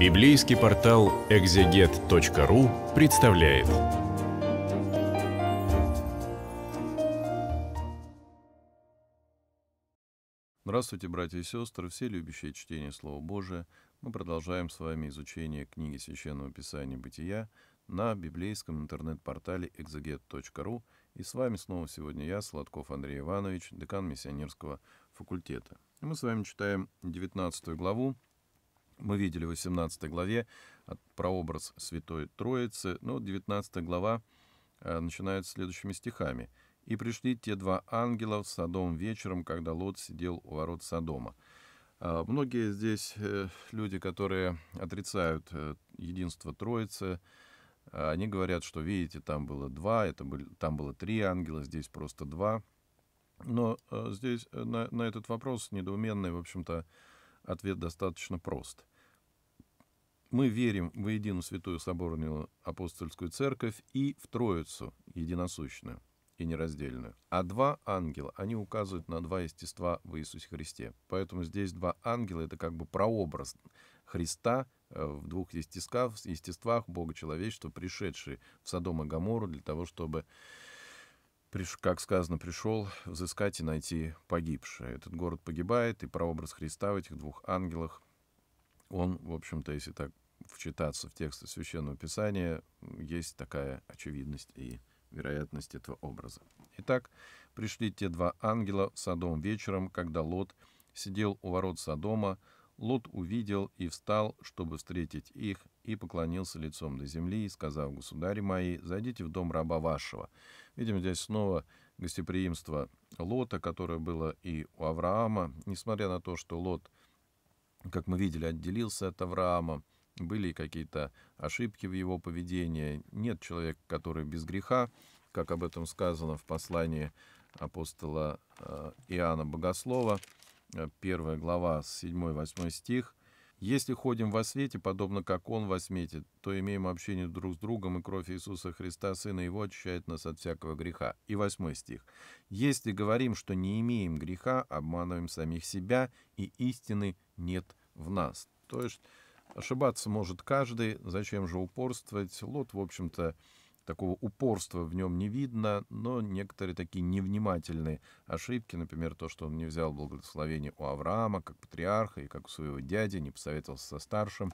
Библейский портал экзегет.ру представляет. Здравствуйте, братья и сестры, все любящие чтение Слова Божия. Мы продолжаем с вами изучение книги Священного Писания Бытия на библейском интернет-портале экзегет.ру. И с вами снова сегодня я, Сладков Андрей Иванович, декан миссионерского факультета. мы с вами читаем 19 главу мы видели в 18 главе а, про образ Святой Троицы, но ну, 19 глава э, начинается следующими стихами. «И пришли те два ангела в Содом вечером, когда Лот сидел у ворот Содома». А, многие здесь э, люди, которые отрицают э, единство Троицы, они говорят, что, видите, там было два, это были, там было три ангела, здесь просто два. Но здесь на, на этот вопрос недоуменный, в общем-то, ответ достаточно прост мы верим в единую святую соборную апостольскую церковь и в Троицу единосущную и нераздельную. А два ангела, они указывают на два естества в Иисусе Христе. Поэтому здесь два ангела — это как бы прообраз Христа э, в двух естествах, естествах Бога человечества, пришедший в Содом и Гамору для того, чтобы как сказано, пришел взыскать и найти погибшее. Этот город погибает, и прообраз Христа в этих двух ангелах он, в общем-то, если так вчитаться в тексты Священного Писания, есть такая очевидность и вероятность этого образа. Итак, пришли те два ангела в Содом вечером, когда Лот сидел у ворот Содома, Лот увидел и встал, чтобы встретить их, и поклонился лицом до земли, и сказал «Государи мои, зайдите в дом раба вашего». Видим здесь снова гостеприимство Лота, которое было и у Авраама, несмотря на то, что Лот как мы видели, отделился от Авраама, были какие-то ошибки в его поведении. Нет человека, который без греха, как об этом сказано в послании апостола э, Иоанна Богослова, э, первая глава, 7-8 стих. «Если ходим во свете, подобно как Он во свете, то имеем общение друг с другом, и кровь Иисуса Христа, Сына Его, очищает нас от всякого греха». И восьмой стих. «Если говорим, что не имеем греха, обманываем самих себя, и истины – нет в нас. То есть ошибаться может каждый, зачем же упорствовать? Лот, в общем-то, такого упорства в нем не видно, но некоторые такие невнимательные ошибки, например, то, что он не взял благословение у Авраама как патриарха и как у своего дяди, не посоветовался со старшим.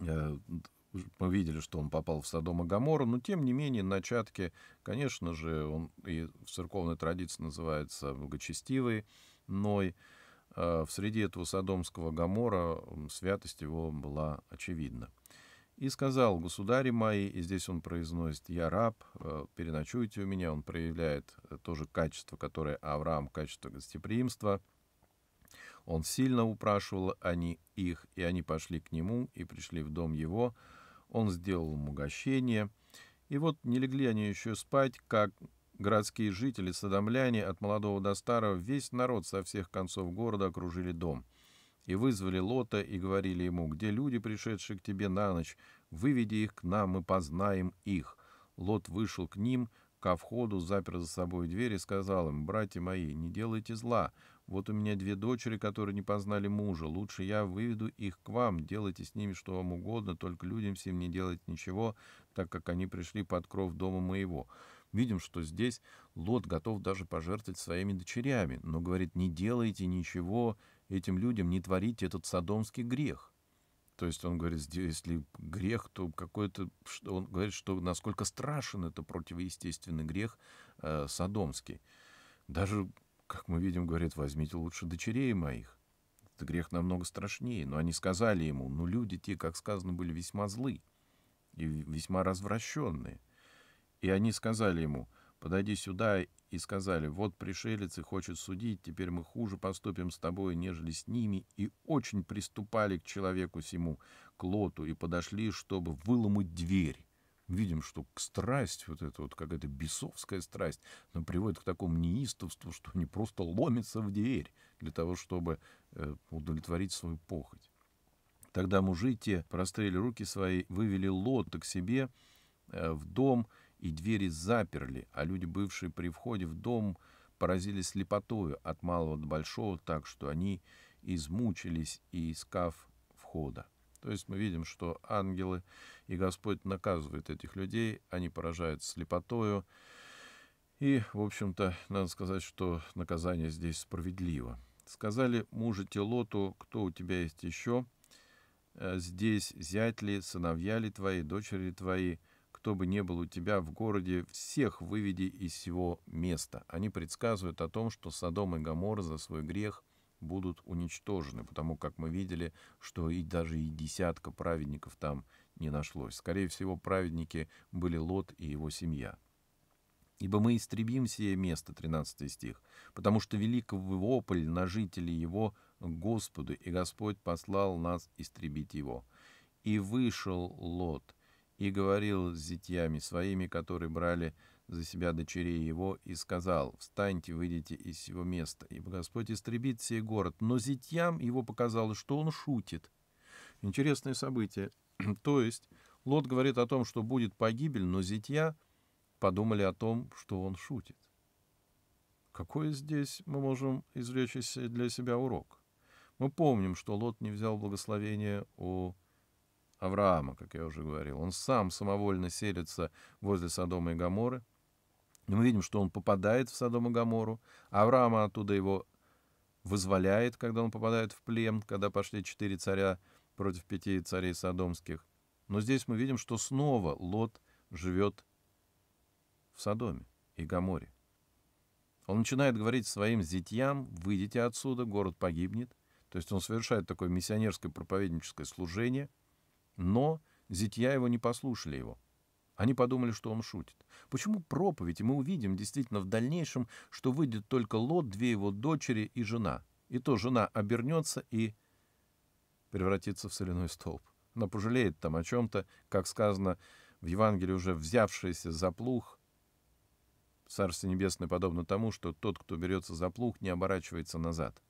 Э, мы видели, что он попал в Содом и Гамору, но тем не менее начатки, конечно же, он и в церковной традиции называется благочестивый Ной, Э, в среди этого содомского гамора святость его была очевидна. И сказал, государи мои, и здесь он произносит, я раб, э, переночуйте у меня, он проявляет э, тоже качество, которое Авраам, качество гостеприимства. Он сильно упрашивал они их, и они пошли к нему, и пришли в дом его. Он сделал им угощение. И вот не легли они еще спать, как Городские жители, садомляне, от молодого до старого, весь народ со всех концов города окружили дом. И вызвали Лота и говорили ему, где люди, пришедшие к тебе на ночь, выведи их к нам, мы познаем их. Лот вышел к ним, ко входу, запер за собой дверь и сказал им, «Братья мои, не делайте зла. Вот у меня две дочери, которые не познали мужа. Лучше я выведу их к вам. Делайте с ними что вам угодно, только людям всем не делать ничего, так как они пришли под кров дома моего». Видим, что здесь Лот готов даже пожертвовать своими дочерями, но говорит, не делайте ничего этим людям, не творите этот садомский грех. То есть он говорит, если грех, то какой-то... Он говорит, что насколько страшен это противоестественный грех э, садомский. Даже, как мы видим, говорит, возьмите лучше дочерей моих. Этот грех намного страшнее. Но они сказали ему, ну люди те, как сказано, были весьма злы и весьма развращенные. И они сказали ему, подойди сюда, и сказали, вот пришелец и хочет судить, теперь мы хуже поступим с тобой, нежели с ними, и очень приступали к человеку сему, к лоту, и подошли, чтобы выломать дверь. Видим, что страсть, вот эта вот какая-то бесовская страсть, она приводит к такому неистовству, что они просто ломятся в дверь для того, чтобы э, удовлетворить свою похоть. Тогда мужи те прострели руки свои, вывели лота к себе э, в дом, и двери заперли, а люди, бывшие при входе в дом, поразились слепотою от малого до большого, так что они измучились и искав входа. То есть мы видим, что ангелы и Господь наказывают этих людей, они поражают слепотою. И, в общем-то, надо сказать, что наказание здесь справедливо. Сказали мужу Телоту, кто у тебя есть еще? Э, здесь зять ли, сыновья ли твои, дочери ли твои, кто бы ни был у тебя в городе, всех выведи из сего места. Они предсказывают о том, что Содом и Гомор за свой грех будут уничтожены, потому как мы видели, что и даже и десятка праведников там не нашлось. Скорее всего, праведники были Лот и его семья. «Ибо мы истребим сие место», 13 стих, «потому что велик вопль на жителей его Господу, и Господь послал нас истребить его. И вышел Лот» и говорил с зятьями своими, которые брали за себя дочерей его, и сказал, «Встаньте, выйдите из сего места, ибо Господь истребит сей город». Но зятьям его показалось, что он шутит. Интересное событие. То есть Лот говорит о том, что будет погибель, но зятья подумали о том, что он шутит. Какой здесь мы можем извлечь для себя урок? Мы помним, что Лот не взял благословение у Авраама, как я уже говорил. Он сам самовольно селится возле Содома и Гаморы. И мы видим, что он попадает в Содом и Гамору. Авраама оттуда его вызволяет, когда он попадает в плен, когда пошли четыре царя против пяти царей содомских. Но здесь мы видим, что снова Лот живет в Содоме и Гаморе. Он начинает говорить своим зятьям, выйдите отсюда, город погибнет. То есть он совершает такое миссионерское проповедническое служение – но зятья его не послушали его. Они подумали, что он шутит. Почему проповедь? И мы увидим действительно в дальнейшем, что выйдет только Лот, две его дочери и жена. И то жена обернется и превратится в соляной столб. Она пожалеет там о чем-то, как сказано в Евангелии, уже взявшаяся за плух. Царство Небесное подобно тому, что тот, кто берется за плух, не оборачивается назад.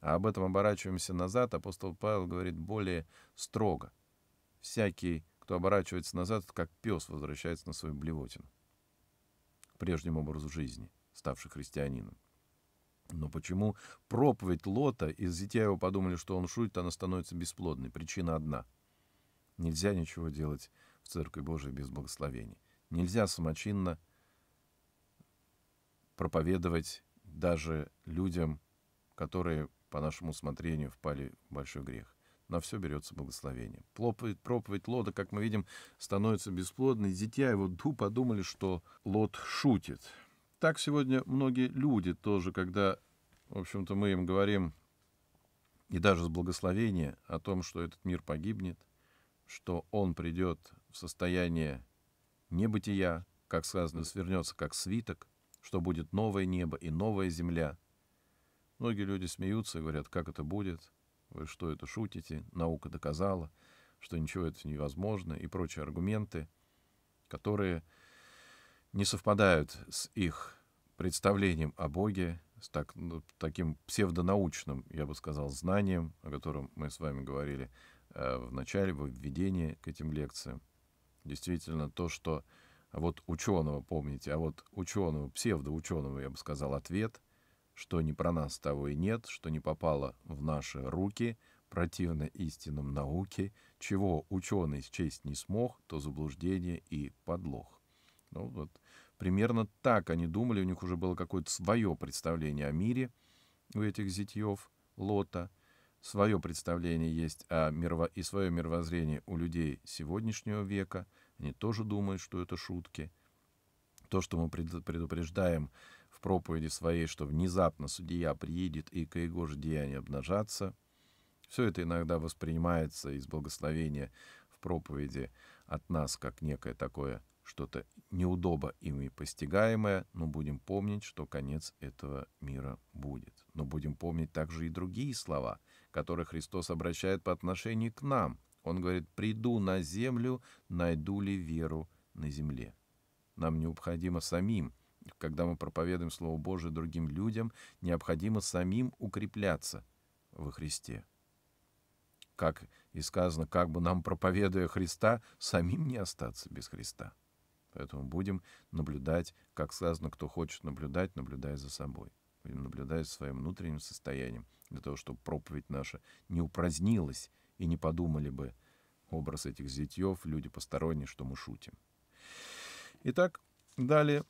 А об этом оборачиваемся назад апостол Павел говорит более строго — Всякий, кто оборачивается назад, как пес возвращается на свою блевотину, к прежнему образу жизни, ставший христианином. Но почему проповедь Лота из детей его подумали, что он шутит, она становится бесплодной? Причина одна. Нельзя ничего делать в Церкви Божией без благословений. Нельзя самочинно проповедовать даже людям, которые, по нашему усмотрению, впали в большой грех на все берется благословение. Проповедь, проповедь Лота, как мы видим, становится бесплодной. Дитя его Ду подумали, что Лот шутит. Так сегодня многие люди тоже, когда, в общем-то, мы им говорим, и даже с благословения о том, что этот мир погибнет, что он придет в состояние небытия, как сказано, свернется как свиток, что будет новое небо и новая земля. Многие люди смеются и говорят, как это будет – вы э, что это шутите, наука доказала, что ничего это невозможно и прочие аргументы, которые не совпадают с их представлением о Боге, с так, ну, таким псевдонаучным, я бы сказал, знанием, о котором мы с вами говорили э, в начале, в введении к этим лекциям. Действительно, то, что вот ученого, помните, а вот ученого, псевдоученого, я бы сказал, ответ, что не про нас того и нет, что не попало в наши руки, противно истинам науки, чего ученый счесть не смог, то заблуждение и подлог. Ну вот, примерно так они думали, у них уже было какое-то свое представление о мире у этих зятьев Лота, свое представление есть о мирово... и свое мировоззрение у людей сегодняшнего века, они тоже думают, что это шутки. То, что мы предупреждаем в проповеди своей, что внезапно судья приедет и к его же деяния обнажаться. Все это иногда воспринимается из благословения в проповеди от нас как некое такое что-то неудобо ими постигаемое, но будем помнить, что конец этого мира будет. Но будем помнить также и другие слова, которые Христос обращает по отношению к нам. Он говорит, приду на землю, найду ли веру на земле. Нам необходимо самим когда мы проповедуем Слово Божие другим людям, необходимо самим укрепляться во Христе. Как и сказано, как бы нам, проповедуя Христа, самим не остаться без Христа. Поэтому будем наблюдать, как сказано, кто хочет наблюдать, наблюдая за собой. Будем наблюдать за своим внутренним состоянием, для того, чтобы проповедь наша не упразднилась и не подумали бы образ этих зятьев, люди посторонние, что мы шутим. Итак, далее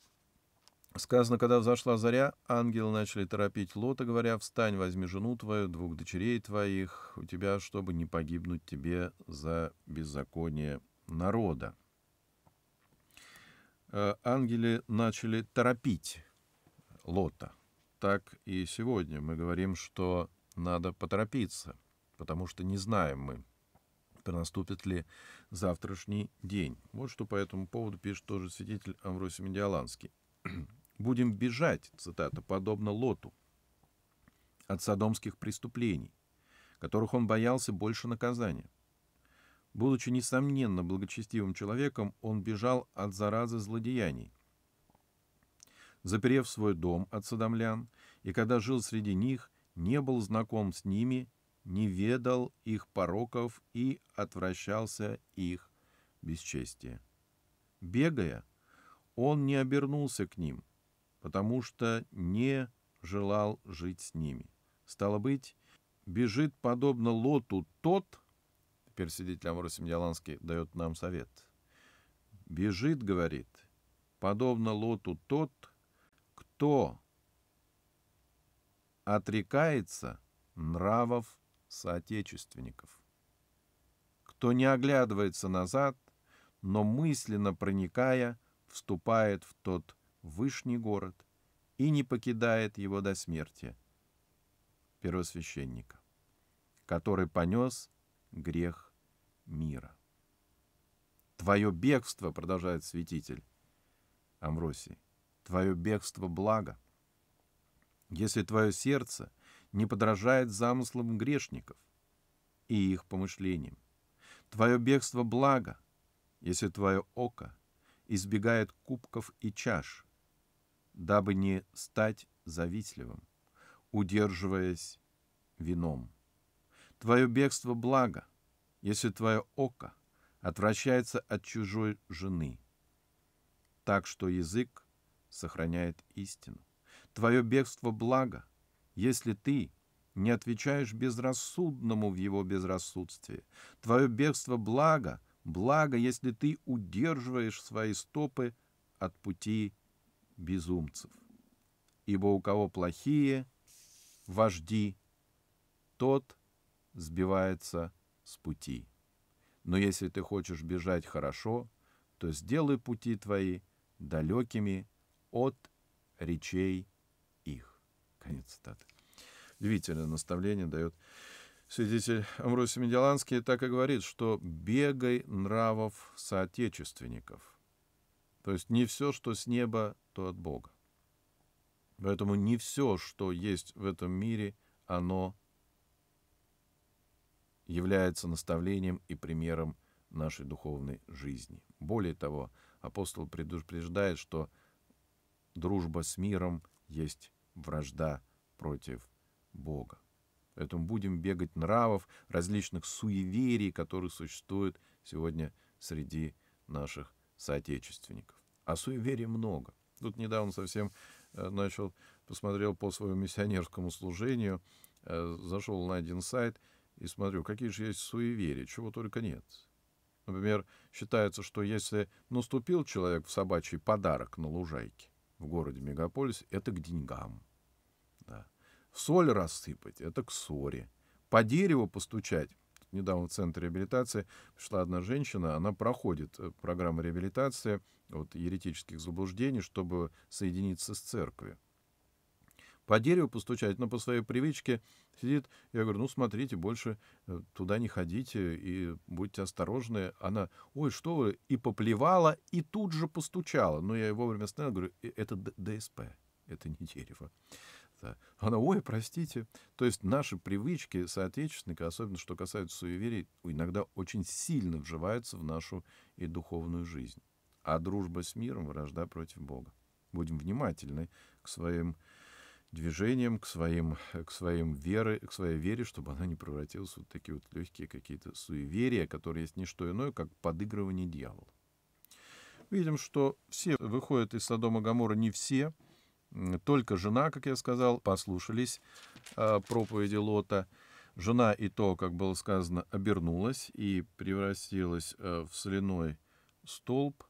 Сказано, когда взошла заря, ангелы начали торопить Лота, говоря, «Встань, возьми жену твою, двух дочерей твоих у тебя, чтобы не погибнуть тебе за беззаконие народа». Э, ангели начали торопить Лота. Так и сегодня мы говорим, что надо поторопиться, потому что не знаем мы, наступит ли завтрашний день. Вот что по этому поводу пишет тоже свидетель Амвросий Медиаланский. Будем бежать, цитата, подобно Лоту, от садомских преступлений, которых он боялся больше наказания. Будучи, несомненно, благочестивым человеком, он бежал от заразы злодеяний, заперев свой дом от садомлян, и когда жил среди них, не был знаком с ними, не ведал их пороков и отвращался их бесчестия. Бегая, он не обернулся к ним, потому что не желал жить с ними. Стало быть, бежит подобно Лоту тот, теперь свидетель Амора Семьяланский дает нам совет, бежит, говорит, подобно Лоту тот, кто отрекается нравов соотечественников, кто не оглядывается назад, но мысленно проникая, вступает в тот Вышний город и не покидает его до смерти первосвященника, который понес грех мира. Твое бегство, продолжает святитель Амросий, твое бегство благо, если твое сердце не подражает замыслам грешников и их помышлениям. Твое бегство благо, если твое око избегает кубков и чаш, дабы не стать завистливым, удерживаясь вином. Твое бегство – благо, если твое око отвращается от чужой жены, так что язык сохраняет истину. Твое бегство – благо, если ты не отвечаешь безрассудному в его безрассудстве. Твое бегство – благо, благо, если ты удерживаешь свои стопы от пути безумцев. Ибо у кого плохие вожди, тот сбивается с пути. Но если ты хочешь бежать хорошо, то сделай пути твои далекими от речей их. Конец цитаты. Удивительное наставление дает свидетель Амросий Меделанский, так и говорит, что бегай нравов соотечественников – то есть не все, что с неба, то от Бога. Поэтому не все, что есть в этом мире, оно является наставлением и примером нашей духовной жизни. Более того, апостол предупреждает, что дружба с миром есть вражда против Бога. Поэтому будем бегать нравов, различных суеверий, которые существуют сегодня среди наших соотечественников. А суеверий много. Тут недавно совсем э, начал, посмотрел по своему миссионерскому служению, э, зашел на один сайт и смотрю, какие же есть суеверия, чего только нет. Например, считается, что если наступил человек в собачий подарок на лужайке в городе мегаполис, это к деньгам. Да. Соль рассыпать — это к ссоре. По дереву постучать недавно в Центр реабилитации пришла одна женщина, она проходит э, программу реабилитации от еретических заблуждений, чтобы соединиться с церковью. По дереву постучать, но по своей привычке сидит. Я говорю, ну смотрите, больше э, туда не ходите и будьте осторожны. Она, ой, что вы, и поплевала, и тут же постучала. Но я вовремя остановил, говорю, «Э, это ДСП, это не дерево. Да. Она, ой, простите. То есть наши привычки соотечественника, особенно что касается суеверий, иногда очень сильно вживаются в нашу и духовную жизнь. А дружба с миром — вражда против Бога. Будем внимательны к своим движениям, к, своим, к, своим веры, к своей вере, чтобы она не превратилась в вот такие вот легкие какие-то суеверия, которые есть не что иное, как подыгрывание дьяволу. Видим, что все выходят из Содома Гамора, не все — только жена, как я сказал, послушались а, проповеди Лота. Жена и то, как было сказано, обернулась и превратилась э, в соляной столб.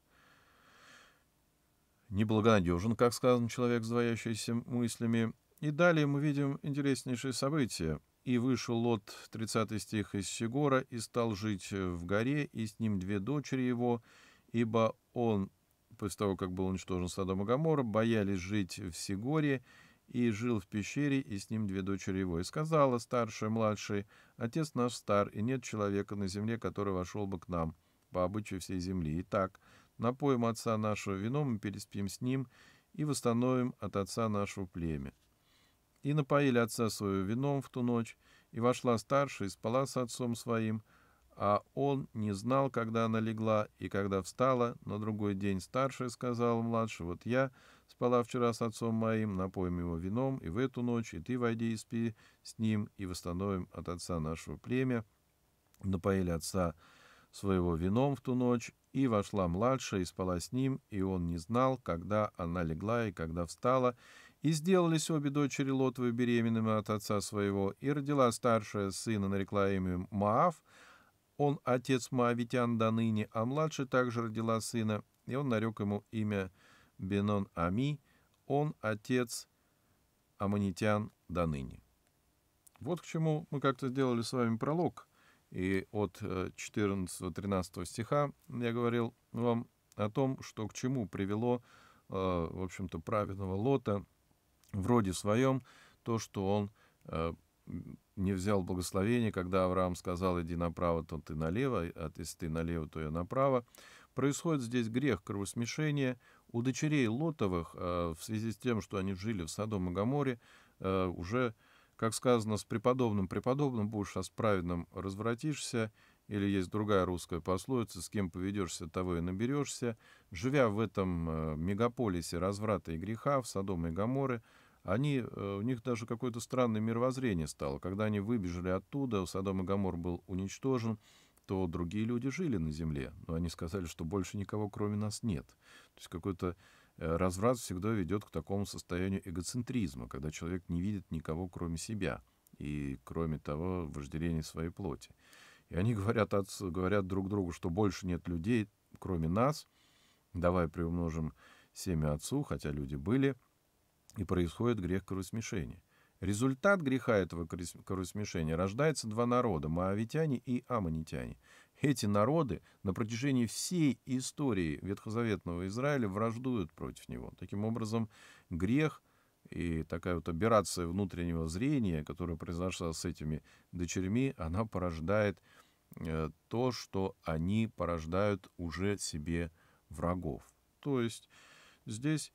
Неблагонадежен, как сказано, человек с двоящимися мыслями. И далее мы видим интереснейшее событие. «И вышел Лот, 30 стих, из Сигора, и стал жить в горе, и с ним две дочери его, ибо он после того, как был уничтожен Содом и Гамора, боялись жить в Сигоре, и жил в пещере, и с ним две дочери его. И сказала старшая, младшая, «Отец наш стар, и нет человека на земле, который вошел бы к нам, по обычаю всей земли. Итак, напоим отца нашего вином, и переспим с ним, и восстановим от отца нашего племя». И напоили отца своего вином в ту ночь, и вошла старшая, и спала с отцом своим, — а он не знал, когда она легла, и когда встала, на другой день старший сказал младший, вот я спала вчера с отцом моим, напоим его вином, и в эту ночь, и ты войди и спи с ним, и восстановим от отца нашего племя. Напоили отца своего вином в ту ночь, и вошла младшая и спала с ним, и он не знал, когда она легла и когда встала, и сделались обе дочери Лотвы беременными от отца своего, и родила старшая сына, нарекла имя Маав, он отец Моавитян до ныне, а младше также родила сына, и он нарек ему имя Бенон Ами, он отец Аманитян до ныне. Вот к чему мы как-то сделали с вами пролог, и от 14-13 э, стиха я говорил вам о том, что к чему привело, э, в общем-то, праведного Лота вроде своем, то, что он э, не взял благословение, когда Авраам сказал, иди направо, то ты налево, а если ты налево, то я направо. Происходит здесь грех кровосмешения. У дочерей Лотовых, э, в связи с тем, что они жили в Содом и Гаморе, э, уже, как сказано, с преподобным преподобным будешь, а с праведным развратишься, или есть другая русская пословица, с кем поведешься, того и наберешься. Живя в этом э, мегаполисе разврата и греха, в Содом и Гаморы, они, э, у них даже какое-то странное мировоззрение стало. Когда они выбежали оттуда, Содом и Гамор был уничтожен, то другие люди жили на земле, но они сказали, что больше никого кроме нас нет. То есть какой-то э, разврат всегда ведет к такому состоянию эгоцентризма, когда человек не видит никого кроме себя и, кроме того, вожделение своей плоти. И они говорят, от, говорят друг другу, что больше нет людей, кроме нас, давай приумножим семя отцу, хотя люди были — и происходит грех кровосмешения. Результат греха этого кровосмешения рождается два народа – маавитяне и аммонитяне. Эти народы на протяжении всей истории Ветхозаветного Израиля враждуют против него. Таким образом, грех и такая вот операция внутреннего зрения, которая произошла с этими дочерьми, она порождает э, то, что они порождают уже себе врагов. То есть здесь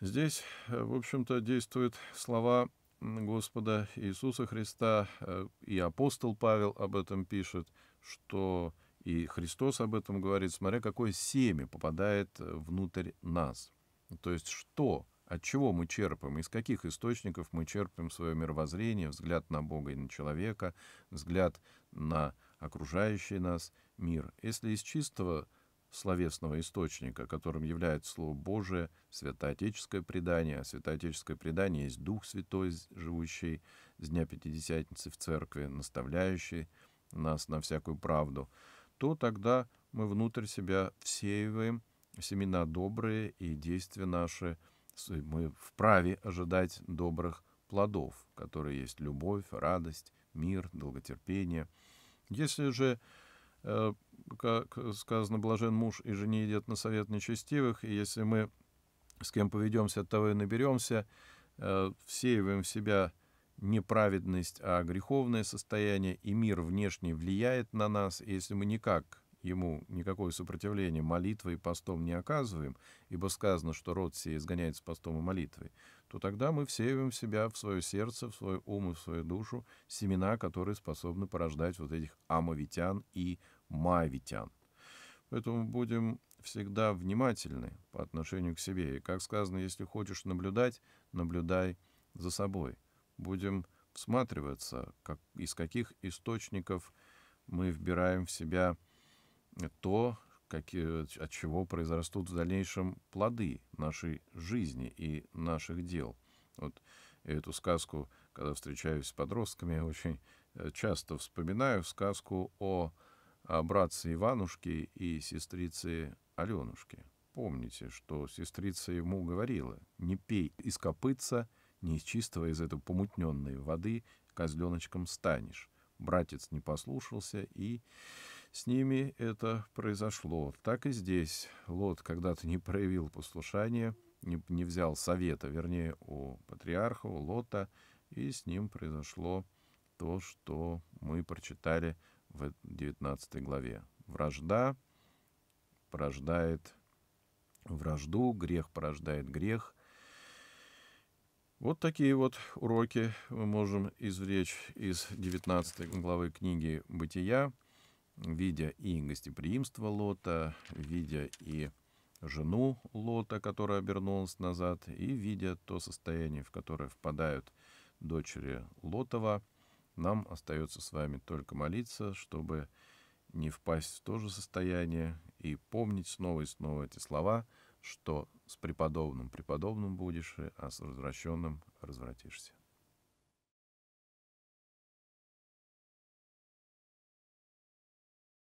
Здесь, э, в общем-то, действуют слова Господа Иисуса Христа, э, и апостол Павел об этом пишет, что и Христос об этом говорит, смотря какое семя попадает э, внутрь нас. То есть что, от чего мы черпаем, из каких источников мы черпаем свое мировоззрение, взгляд на Бога и на человека, взгляд на окружающий нас мир. Если из чистого словесного источника, которым является Слово Божие, святоотеческое предание. А святоотеческое предание есть Дух Святой, живущий с Дня Пятидесятницы в Церкви, наставляющий нас на всякую правду, то тогда мы внутрь себя всеиваем семена добрые, и действия наши мы вправе ожидать добрых плодов, которые есть любовь, радость, мир, долготерпение. Если же э, как сказано, блажен муж и жени идет на совет нечестивых, и если мы с кем поведемся, от того и наберемся, э, всеиваем в себя неправедность, а греховное состояние, и мир внешний влияет на нас, и если мы никак ему никакое сопротивление молитвой и постом не оказываем, ибо сказано, что род сей изгоняется постом и молитвой, то тогда мы всеиваем в себя, в свое сердце, в свой ум и в свою душу семена, которые способны порождать вот этих амовитян и маавитян. Поэтому будем всегда внимательны по отношению к себе. И, как сказано, если хочешь наблюдать, наблюдай за собой. Будем всматриваться, как, из каких источников мы вбираем в себя то, какие, от чего произрастут в дальнейшем плоды нашей жизни и наших дел. Вот эту сказку, когда встречаюсь с подростками, очень э, часто вспоминаю сказку о братцы Иванушки и сестрицы Аленушки. Помните, что сестрица ему говорила, не пей из копытца, не из чистого из этой помутненной воды козленочком станешь. Братец не послушался, и с ними это произошло. Так и здесь Лот когда-то не проявил послушания, не, не взял совета, вернее, у патриарха, у Лота, и с ним произошло то, что мы прочитали в 19 главе. Вражда порождает вражду, грех порождает грех. Вот такие вот уроки мы можем извлечь из 19 главы книги «Бытия», видя и гостеприимство Лота, видя и жену Лота, которая обернулась назад, и видя то состояние, в которое впадают дочери Лотова – нам остается с вами только молиться, чтобы не впасть в то же состояние и помнить снова и снова эти слова, что с преподобным преподобным будешь, а с развращенным развратишься.